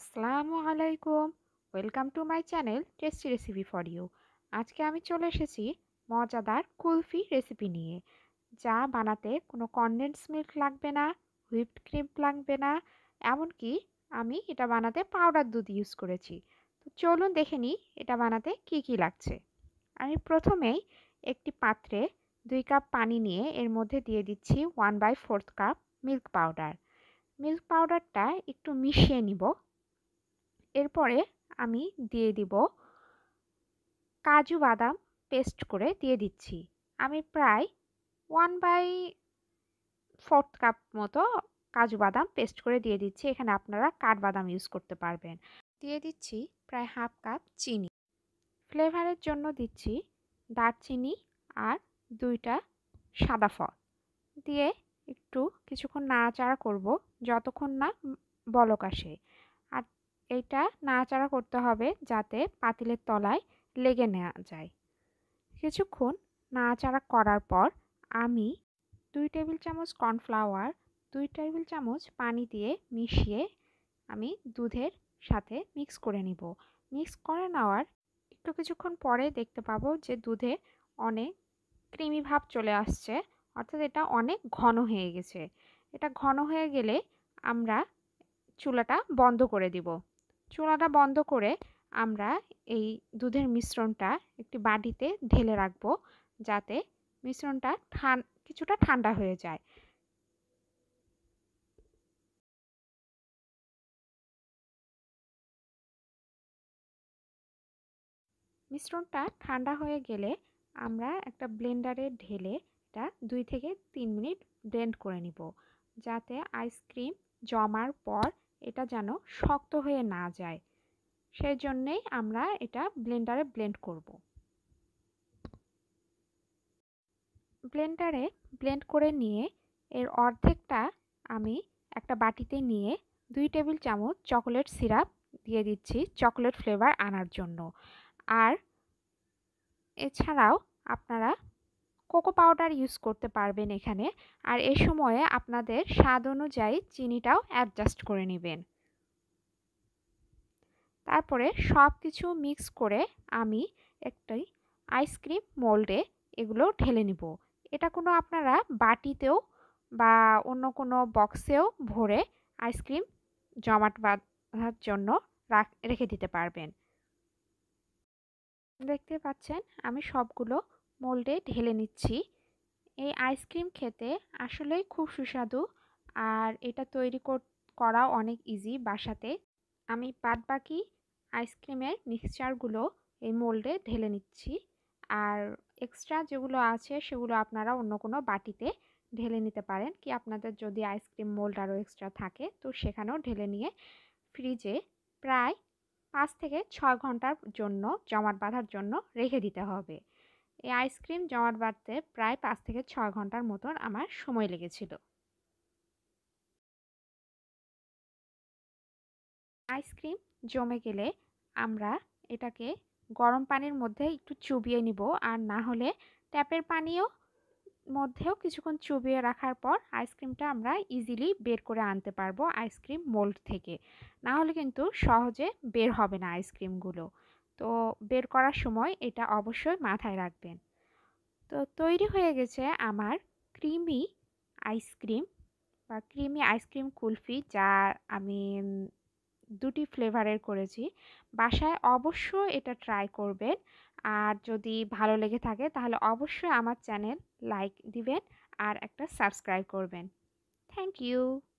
আসসালামু আলাইকুম welcome to my channel tasty recipe for you আজকে আমি চলে এসেছি মজাদার কুলফি রেসিপি নিয়ে যা বানাতে কোনো কনডেন্স মিল্ক লাগবে না হুইপড ক্রিম লাগবে না এমনকি আমি এটা বানাতে পাউডার দুধ ইউজ করেছি তো চলুন দেখে নিই এটা বানাতে কি কি লাগছে আমি প্রথমেই একটি পাত্রে দুই কাপ পানি নিয়ে এর মধ্যে দিয়ে দিচ্ছি one by fourth cup milk powder milk পাউডারটা একটু মিশিয়ে নিব এরপরে আমি দিয়ে দিব কাজু বাদাম পেস্ট করে দিয়ে দিচ্ছি আমি প্রায় ওয়ান বাই ফোর্থ কাপ মতো কাজু বাদাম পেস্ট করে দিয়ে দিচ্ছি এখানে আপনারা কাঠবাদাম ইউজ করতে পারবেন দিয়ে দিচ্ছি প্রায় হাফ কাপ চিনি ফ্লেভারের জন্য দিচ্ছি দারচিনি আর দুইটা সাদা ফল দিয়ে একটু কিছুক্ষণ নাড়াচাড়া করব যতক্ষণ না বলক আসে আর এটা নাড়াচাড়া করতে হবে যাতে পাতিলের তলায় লেগে নেওয়া যায় কিছুক্ষণ নাড়াচাড়া করার পর আমি দুই টেবিল চামচ কর্নফ্লাওয়ার দুই টেবিল চামচ পানি দিয়ে মিশিয়ে আমি দুধের সাথে মিক্স করে নিব মিক্স করে নেওয়ার একটু কিছুক্ষণ পরে দেখতে পাবো যে দুধে অনেক ক্রিমি ভাব চলে আসছে অর্থাৎ এটা অনেক ঘন হয়ে গেছে এটা ঘন হয়ে গেলে আমরা চুলাটা বন্ধ করে দিব চুলাটা বন্ধ করে আমরা এই দুধের মিশ্রণটা একটি বাটিতে ঢেলে রাখব যাতে মিশ্রণটা ঠান কিছুটা ঠান্ডা হয়ে যায় মিশ্রণটা ঠান্ডা হয়ে গেলে আমরা একটা ব্লেন্ডারে ঢেলে এটা দুই থেকে তিন মিনিট ব্লেন্ড করে নিব যাতে আইসক্রিম জমার পর এটা যেন শক্ত হয়ে না যায় সেই জন্যেই আমরা এটা ব্লেন্ডারে ব্লেন্ড করব ব্লেন্ডারে ব্লেন্ড করে নিয়ে এর অর্ধেকটা আমি একটা বাটিতে নিয়ে দুই টেবিল চামচ চকোলেট সিরাপ দিয়ে দিচ্ছি চকোলেট ফ্লেভার আনার জন্য আর এছাড়াও আপনারা কোকো পাউডার ইউজ করতে পারবেন এখানে আর এ সময়ে আপনাদের স্বাদ অনুযায়ী চিনিটাও অ্যাডজাস্ট করে নেবেন তারপরে সব কিছু মিক্স করে আমি একটি আইসক্রিম মোল্ডে এগুলো ঢেলে নিব এটা কোনো আপনারা বাটিতেও বা অন্য কোনো বক্সেও ভরে আইসক্রিম জমাট বাঁধার জন্য রেখে দিতে পারবেন দেখতে পাচ্ছেন আমি সবগুলো মোল্ডে ঢেলে নিচ্ছি এই আইসক্রিম খেতে আসলেই খুব সুস্বাদু আর এটা তৈরি করা অনেক ইজি বাসাতে আমি বাদবাকি আইসক্রিমের মিক্সচারগুলো এই মোল্ডে ঢেলে নিচ্ছি আর এক্সট্রা যেগুলো আছে সেগুলো আপনারা অন্য কোনো বাটিতে ঢেলে নিতে পারেন কি আপনাদের যদি আইসক্রিম মোল্ড আরও এক্সট্রা থাকে তো সেখানেও ঢেলে নিয়ে ফ্রিজে প্রায় পাঁচ থেকে ছয় ঘন্টার জন্য জমাট বাঁধার জন্য রেখে দিতে হবে এই আইসক্রিম জমাট বাঁধতে প্রায় পাঁচ থেকে ছ ঘন্টার মতন আমার সময় লেগেছিল আইসক্রিম জমে গেলে আমরা এটাকে গরম পানির মধ্যে একটু চুবিয়ে নিব আর না হলে ট্যাপের পানিও মধ্যেও কিছুক্ষণ চুবিয়ে রাখার পর আইসক্রিমটা আমরা ইজিলি বের করে আনতে পারবো আইসক্রিম মোল্ড থেকে না হলে কিন্তু সহজে বের হবে না আইসক্রিমগুলো তো বের করার সময় এটা অবশ্যই মাথায় রাখবেন তো তৈরি হয়ে গেছে আমার ক্রিমি আইসক্রিম বা ক্রিমি আইসক্রিম কুলফি যা আমি দুটি ফ্লেভারের করেছি বাসায় অবশ্যই এটা ট্রাই করবেন আর যদি ভালো লেগে থাকে তাহলে অবশ্যই আমার চ্যানেল লাইক দিবেন আর একটা সাবস্ক্রাইব করবেন থ্যাংক ইউ